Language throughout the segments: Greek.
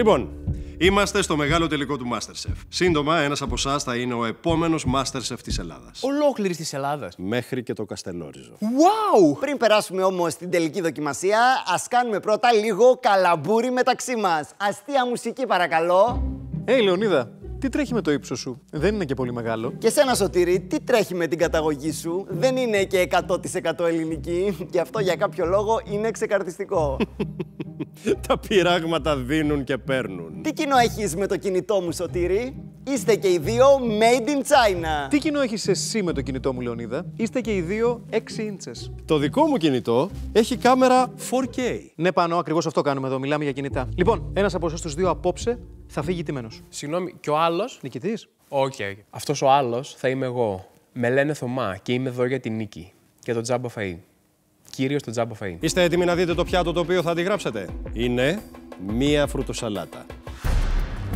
Λοιπόν, είμαστε στο μεγάλο τελικό του Masterchef. Σύντομα, ένας από εσάς θα είναι ο επόμενος Masterchef της Ελλάδας. Ολόκληρης της Ελλάδας. Μέχρι και το Καστελόριζο. Wow! Πριν περάσουμε όμως στην τελική δοκιμασία, ας κάνουμε πρώτα λίγο καλαμπούρι μεταξύ μας. Αστεία μουσική, παρακαλώ. Ε, Λεωνίδα, τι τρέχει με το ύψος σου, δεν είναι και πολύ μεγάλο. Και σένα, Σωτήρη, τι τρέχει με την καταγωγή σου, δεν είναι και 100% ελληνική. Και αυτό για κάποιο λόγο είναι ξεκαρτιστικό. Τα πειράγματα δίνουν και παίρνουν. Τι κοινό έχεις με το κινητό μου, Σωτήρη. Είστε και οι δύο made in China. Τι κοινό έχεις εσύ με το κινητό μου, Λεωνίδα. Είστε και οι δύο 6 inches. Το δικό μου κινητό έχει κάμερα 4K. Ναι, πάνω, ακριβώς αυτό κάνουμε εδώ. Μιλάμε για κινητά. Λοιπόν, ένας από εσάς τους δύο απόψε θα φύγει τιμένος. Συγγνώμη, και ο άλλος. Νικητής. Όχι, okay, αυτός ο άλλος θα είμαι εγώ. Με λένε Θωμά και είμαι εδώ για την νίκη. Και το τζάμπο φαΐ. Κύριο το τζάμπο φαΐ. Είστε έτοιμοι να δείτε το πιάτο το οποίο θα αντιγράψετε. Είναι μία σαλάτα.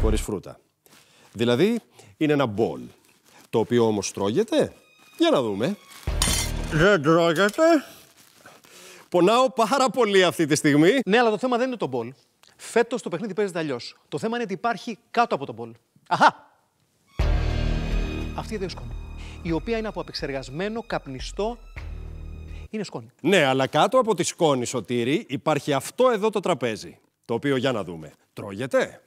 Χωρίς φρούτα. Δηλαδή είναι ένα μπολ, το οποίο όμως τρώγεται. Για να δούμε. Δεν τρώγεται. Πονάω πάρα πολύ αυτή τη στιγμή. Ναι, αλλά το θέμα δεν είναι το μπολ. Φέτος το παιχνίδι παίζεται αλλιώς. Το θέμα είναι ότι υπάρχει κάτω από το μπολ. Αχά! Αυτή εδώ η σκόνη. Η οποία είναι από απεξεργασμένο, καπνιστό. Είναι σκόνη. Ναι, αλλά κάτω από τη σκόνη, Σωτήρη, υπάρχει αυτό εδώ το τραπέζι. Το οποίο για να δούμε. Τρώγεται.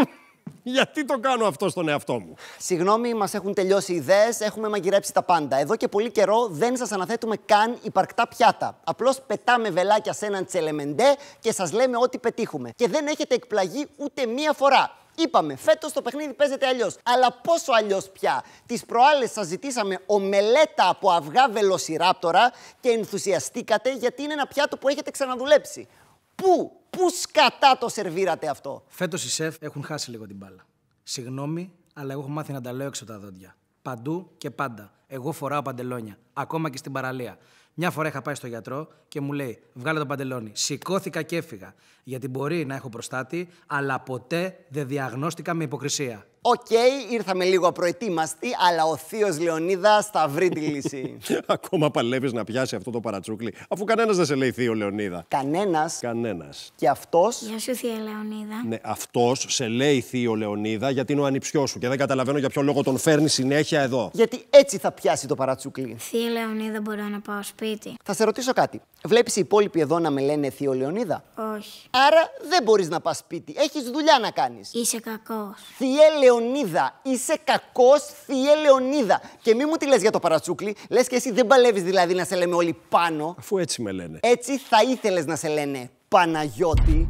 Γιατί το κάνω αυτό στον εαυτό μου. Συγγνώμη, μας έχουν τελειώσει οι ιδέες, έχουμε μαγειρέψει τα πάντα. Εδώ και πολύ καιρό δεν σας αναθέτουμε καν υπαρκτά πιάτα. Απλώς πετάμε βελάκια σε έναν τσελεμεντέ και σας λέμε ό,τι πετύχουμε. Και δεν έχετε εκπλαγεί ούτε μία φορά. Είπαμε, φέτος το παιχνίδι παίζεται αλλιώς. Αλλά πόσο αλλιώς πια. Τις προάλλες σας ζητήσαμε ομελέτα από αυγά βελοσιράπτορα και ενθουσιαστήκατε γιατί είναι ένα πιάτο που έχετε ξαναδουλέψει. Πού, πού σκατά το σερβίρατε αυτό. Φέτος οι σεφ έχουν χάσει λίγο την μπάλα. Συγγνώμη, αλλά εγώ έχω μάθει να τα λέω έξω τα δόντια. Παντού και πάντα. Εγώ φοράω παντελόνια. Ακόμα και στην παραλία. Μια φορά είχα πάει στο γιατρό και μου λέει: Βγάλε το παντελόνι. Σηκώθηκα και έφυγα. Γιατί μπορεί να έχω προστάτη, αλλά ποτέ δεν διαγνώστηκα με υποκρισία. Οκ, okay, ήρθαμε λίγο απροετοίμαστοι, αλλά ο Θείος Λεωνίδα θα βρει τη λύση. Ακόμα παλεύεις να πιάσει αυτό το παρατσούκλι, αφού κανένας δεν σε λέει Θείο Λεωνίδα. Κανένας. Κανένας. Και αυτός. Γεια σου, Θείο Λεωνίδα. Ναι, αυτός σε λέει Θείο Λεωνίδα γιατί είναι ο ανιψιός σου και δεν καταλαβαίνω για ποιο λόγο τον φέρνει συνέχεια εδώ. Γιατί έτσι θα πιάσει το παρατσούκλι. Θείο Λεωνίδα, μπορώ να πάω σπίτι. Θα σε ρωτήσω κάτι. Βλέπεις οι υπόλοιποι εδώ να με λένε Θείο Λεωνίδα. Όχι. Άρα δεν μπορείς να πας σπίτι. Έχεις δουλειά να κάνεις. Είσαι κακός. Θείο Λεωνίδα. Είσαι κακός, θείε Λεωνίδα. Και μη μου τη λες για το παρατσούκλι, λες και εσύ δεν παλεύεις δηλαδή να σε λέμε όλοι πάνω. Αφού έτσι με λένε. Έτσι θα ήθελες να σε λένε Παναγιώτη.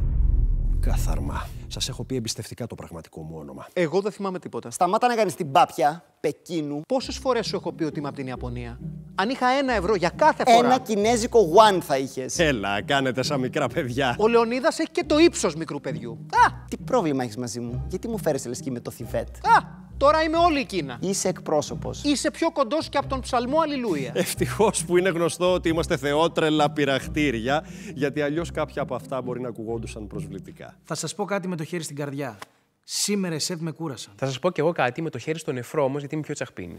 Καθαρμά. Σας έχω πει εμπιστευτικά το πραγματικό μου όνομα. Εγώ δεν θυμάμαι τίποτα. Σταμάτα να κάνεις την πάπια Πεκίνου. Πόσες φορές σου έχω πει ότι είμαι από την Ιαπωνία αν είχα ένα ευρώ για κάθε φορά. Ένα κινέζικο one θα είχες. Έλα, κάνετε σαν μικρά παιδιά. Ο Λεωνίδας έχει και το ύψος μικρού παιδιού. Α! Τι πρόβλημα έχεις μαζί μου, γιατί μου φέρεσαι λες και με το Θιβέτ. Α! Τώρα είμαι όλη η Κίνα. Είσαι εκπρόσωπος. Είσαι πιο κοντός και από τον ψαλμό Αλληλούια. Ευτυχώς που είναι γνωστό ότι είμαστε θεότρελα πειραχτήρια, γιατί αλλιώς κάποια από αυτά μπορεί να ακουγόντουσαν προσβλητικά. Θα σας πω κάτι με το χέρι στην καρδιά. Σήμερα σε με κούρασαν. Θα σας πω κι εγώ κάτι με το χέρι στον νεφρό όμως, γιατί είμαι πιο τσαχπίνης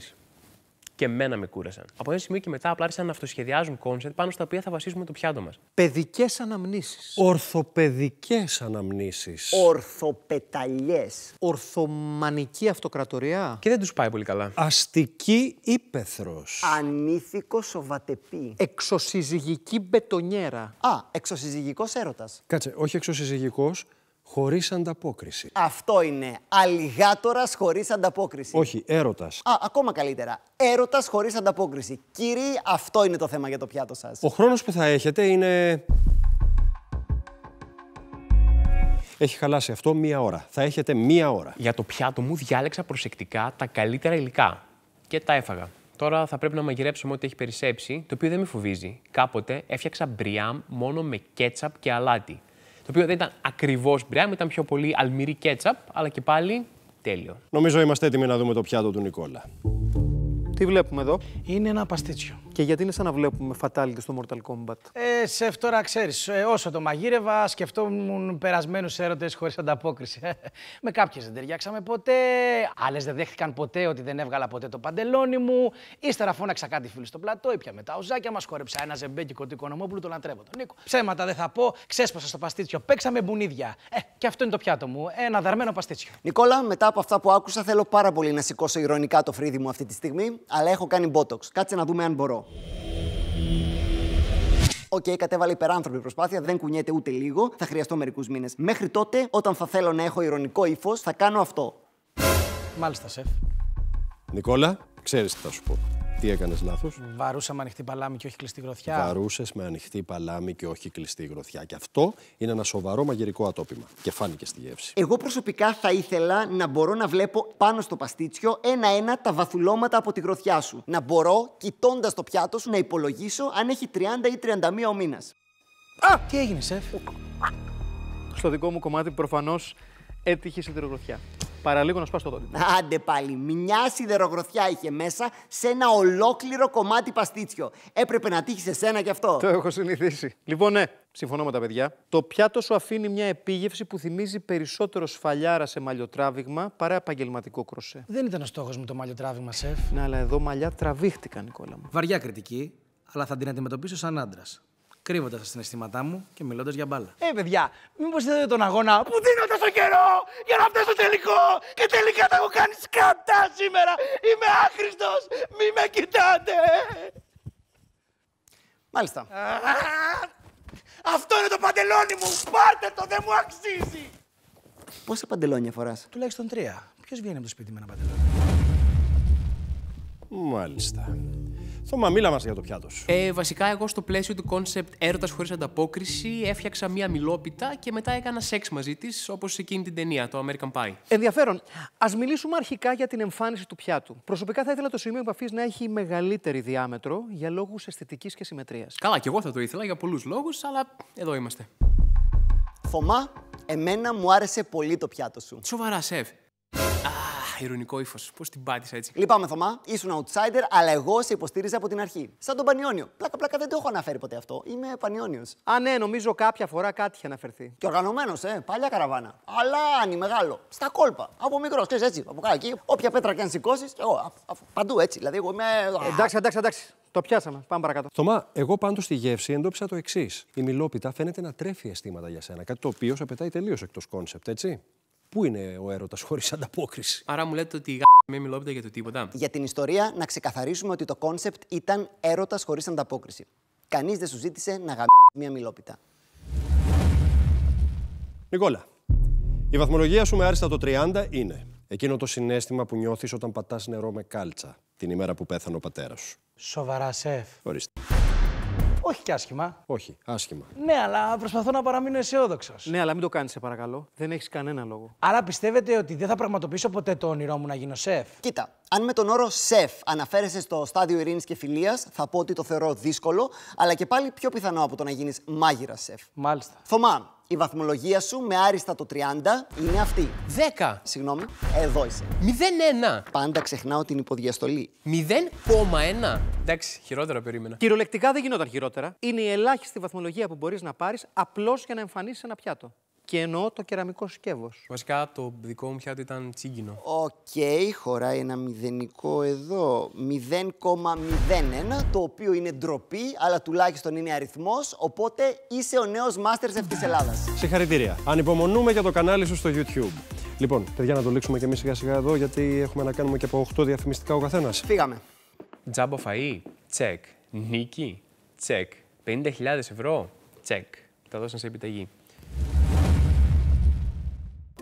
και εμένα με κούρασαν. Από ένα σημείο και μετά απλά άρχισαν να αυτοσχεδιάζουν κόνσεπτ πάνω στα οποία θα βασίζουμε το πιάτο μας. Παιδικές αναμνήσεις. Ορθοπαιδικές αναμνήσεις. Ορθοπεταλιές. Ορθομανική αυτοκρατορία. Και δεν τους πάει πολύ καλά. Αστική ύπεθρος. Ανήθικο σοβατεπή. Εξωσυζυγική μπετονιέρα. Α, εξωσυζυγικός έρωτας. Κάτσε, όχι εξωσυζυγικός, χωρίς ανταπόκριση. Αυτό είναι. Αλιγάτορας χωρίς ανταπόκριση. Όχι, έρωτας. Α, ακόμα καλύτερα. Έρωτας χωρίς ανταπόκριση. Κύριοι, αυτό είναι το θέμα για το πιάτο σας. Ο χρόνος που θα έχετε είναι. Έχει χαλάσει αυτό μία ώρα. Θα έχετε μία ώρα. Για το πιάτο μου διάλεξα προσεκτικά τα καλύτερα υλικά και τα έφαγα. Τώρα θα πρέπει να μαγειρέψουμε ό,τι έχει περισσέψει, το οποίο δεν με φοβίζει. Κάποτε έφτιαξα μπριάμ μόνο με κέτσαπ και αλάτι το οποίο δεν ήταν ακριβώς μπριάμι, ήταν πιο πολύ αλμυρή κέτσαπ, αλλά και πάλι τέλειο. Νομίζω είμαστε έτοιμοι να δούμε το πιάτο του Νικόλα. Τι βλέπουμε εδώ. Είναι ένα παστίτσιο. Και γιατί είναι σαν να βλέπουμε Fatality στο Mortal Kombat. Ε, σε τώρα ξέρεις, ε, όσο το μαγείρευα, σκεφτόμουν περασμένους έρωτες χωρίς ανταπόκριση. με κάποιες δεν ταιριάξαμε ποτέ, άλλες δεν δέχτηκαν ποτέ ότι δεν έβγαλα ποτέ το παντελόνι μου. Ύστερα φώναξα κάτι φίλο στο πλατό, ήπιαμε τα οζάκια μας, χόρεψα ένα ζεμπέκι κοντικό νομόπουλο, τον λατρεύω τον Νίκο. Ψέματα δεν θα πω, ξέσπασα στο παστίτσιο, παίξαμε μπουνίδια. Ε, και αυτό είναι το πιάτο μου. Ένα δαρμένο παστίτσιο. Νικόλα, μετά από αυτά που άκουσα, θέλω πάρα πολύ να σηκώσω ηρωνικά το φρύδι μου αυτή τη στιγμή, αλλά έχω κάνει μπότοξ. Κάτσε να δούμε αν μπορώ. Οκ, okay, κατέβαλε υπεράνθρωπη προσπάθεια, δεν κουνιέται ούτε λίγο, θα χρειαστώ μερικούς μήνες. Μέχρι τότε, όταν θα θέλω να έχω ηρωνικό ύφος, θα κάνω αυτό. Μάλιστα, σεφ. Νικόλα, ξέρεις τι θα σου πω. Τι έκανες λάθος. Βαρούσα με ανοιχτή παλάμη και όχι κλειστή γροθιά. Βαρούσες με ανοιχτή παλάμη και όχι κλειστή γροθιά. Και αυτό είναι ένα σοβαρό μαγειρικό ατόπιμα. Και φάνηκε στη γεύση. Εγώ προσωπικά θα ήθελα να μπορώ να βλέπω πάνω στο παστίτσιο ένα-ένα τα βαθουλώματα από τη γροθιά σου. Να μπορώ, κοιτώντας το πιάτο σου, να υπολογίσω αν έχει 30 ή 31 ο μήνας. Α! Τι έγινε, σεφ. Στο δικό μου κομμάτι προφανώς έτυχε σε Παραλίγο να σπάσει το δόντι. Άντε πάλι. Μια σιδερογροθιά είχε μέσα σε ένα ολόκληρο κομμάτι παστίτσιο. Έπρεπε να τύχει σε σένα κι αυτό. Το έχω συνηθίσει. Λοιπόν, ναι, συμφωνώ με τα παιδιά. Το πιάτο σου αφήνει μια επίγευση που θυμίζει περισσότερο σφαλιάρα σε μαλλιοτράβηγμα παρά επαγγελματικό κροσέ. Δεν ήταν ο στόχος μου το μαλλιοτράβηγμα, σεφ. Ναι, αλλά εδώ μαλλιά τραβήχτηκαν, Νικόλα μου. Βαριά κριτική, αλλά θα την αντιμετωπίσω σαν άντρας κρύβοντας τα συναισθήματά μου και μιλώντας για μπάλα. Ε, παιδιά, μήπως είδατε τον αγώνα που δίνω τόσο καιρό για να φτάσω τελικό και τελικά θα έχω κάνει σκατά σήμερα. Είμαι άχρηστος. Μη με κοιτάτε. Μάλιστα. Αυτό είναι το παντελόνι μου. Πάρτε το, δεν μου αξίζει. Πόσα παντελόνια φοράς, Τουλάχιστον τρία. Ποιος βγαίνει από το σπίτι με ένα παντελόνι. Μάλιστα. Θωμά, μίλα μας για το πιάτο Ε, βασικά, εγώ στο πλαίσιο του κόνσεπτ έρωτας χωρίς ανταπόκριση έφτιαξα μία μιλόπιτα και μετά έκανα σεξ μαζί της, όπως εκείνη την ταινία, το American Pie. Ενδιαφέρον. Ας μιλήσουμε αρχικά για την εμφάνιση του πιάτου. Προσωπικά θα ήθελα το σημείο επαφής να έχει μεγαλύτερη διάμετρο για λόγους αισθητικής και συμμετρίας. Καλά, και εγώ θα το ήθελα για πολλούς λόγους, αλλά εδώ είμαστε. Θωμά, εμένα μου άρεσε πολύ το πιάτο σου. Σοβαρά, σεφ ηρωνικό ύφος. Πώς την πάτησα έτσι. Λυπάμαι, Θωμά. Ήσουν outsider, αλλά εγώ σε υποστήριζα από την αρχή. Σαν τον Πανιόνιο. Πλάκα-πλάκα δεν το έχω αναφέρει ποτέ αυτό. Είμαι Πανιόνιος. Α, ναι, νομίζω κάποια φορά κάτι είχε αναφερθεί. Και οργανωμένος, ε. Παλιά καραβάνα. Αλλά αν μεγάλο. Στα κόλπα. Από μικρός, ξέρεις έτσι. Από κάτω εκεί. Όποια πέτρα και αν σηκώσεις. Εγώ. παντού έτσι. Δηλαδή, εγώ είμαι. Εντάξει, εντάξει, εντάξει. Το πιάσαμε. Πάμε παρακάτω. Θωμά, εγώ πάντως στη γεύση εντόπισα το εξής. Η μιλόπιτα φαίνεται να τρέφει αισθήματα για σένα. Κάτι το οποίο σε πετάει τελείως εκτός κόνσεπτ, έτσι. Πού είναι ο έρωτας χωρίς ανταπόκριση. Άρα μου λέτε ότι με μιλόπιτα για το τίποτα. Για την ιστορία, να ξεκαθαρίσουμε ότι το κόνσεπτ ήταν έρωτας χωρίς ανταπόκριση. Κανείς δεν σου ζήτησε να γαμπήσει μια μιλόπιτα. Νικόλα, η βαθμολογία σου με άριστα το 30 είναι εκείνο το συνέστημα που νιώθεις όταν πατάς νερό με κάλτσα την ημέρα που πέθανε ο πατέρας σου. Σοβαρά, σεφ. Ορίστε. Όχι και άσχημα. Όχι, άσχημα. Ναι, αλλά προσπαθώ να παραμείνω αισιόδοξος. Ναι, αλλά μην το κάνεις, σε παρακαλώ. Δεν έχεις κανένα λόγο. Άρα πιστεύετε ότι δεν θα πραγματοποιήσω ποτέ το όνειρό μου να γίνω σεφ. Κοίτα, αν με τον όρο σεφ αναφέρεσαι στο στάδιο ειρήνης και φιλίας, θα πω ότι το θεωρώ δύσκολο, αλλά και πάλι πιο πιθανό από το να γίνεις μάγειρας σεφ. Μάλιστα. Θωμά, η βαθμολογία σου με άριστα το 30 είναι αυτή. 10. Συγγνώμη, εδώ είσαι. 0,1. Πάντα ξεχνάω την υποδιαστολή. 0,1. Εντάξει, χειρότερα περίμενα. Κυριολεκτικά δεν γινόταν χειρότερα. Είναι η ελάχιστη βαθμολογία που μπορείς να πάρεις απλώς για να εμφανίσεις ένα πιάτο. Και εννοώ το κεραμικό σκεύος. Βασικά το δικό μου πιάτο ήταν τσίγκινο. Οκ, okay, χωράει ένα μηδενικό εδώ. 0,01, το οποίο είναι ντροπή, αλλά τουλάχιστον είναι αριθμός. Οπότε είσαι ο νέος αυτή της Ελλάδας. Συγχαρητήρια. Ανυπομονούμε για το κανάλι σου στο YouTube. Λοιπόν, παιδιά, να το λήξουμε και εμείς σιγά σιγά εδώ, γιατί έχουμε να κάνουμε και από 8 διαφημιστικά ο καθένας. Φύγαμε. Τζάμπο φαΐ, τσεκ. Νίκη, τσεκ. 50.000 ευρώ, τσεκ. Τα δώσαν σε επιταγή.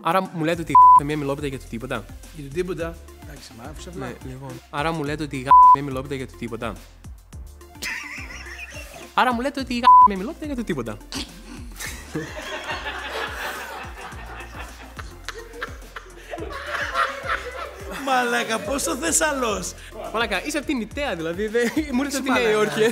Άρα μου λέτε ότι η μία μιλόπιτα για το τίποτα. Για το τίποτα. Εντάξει, μα άφησε απλά. Ναι, λοιπόν. Άρα μου λέτε ότι η μία μιλόπιτα για το τίποτα. Άρα μου λέτε ότι η μία μιλόπιτα για το τίποτα. Μαλάκα, πόσο θε Μαλάκα, είσαι από την Ιταλία δηλαδή. Μου ήρθε από την Νέα Υόρκη.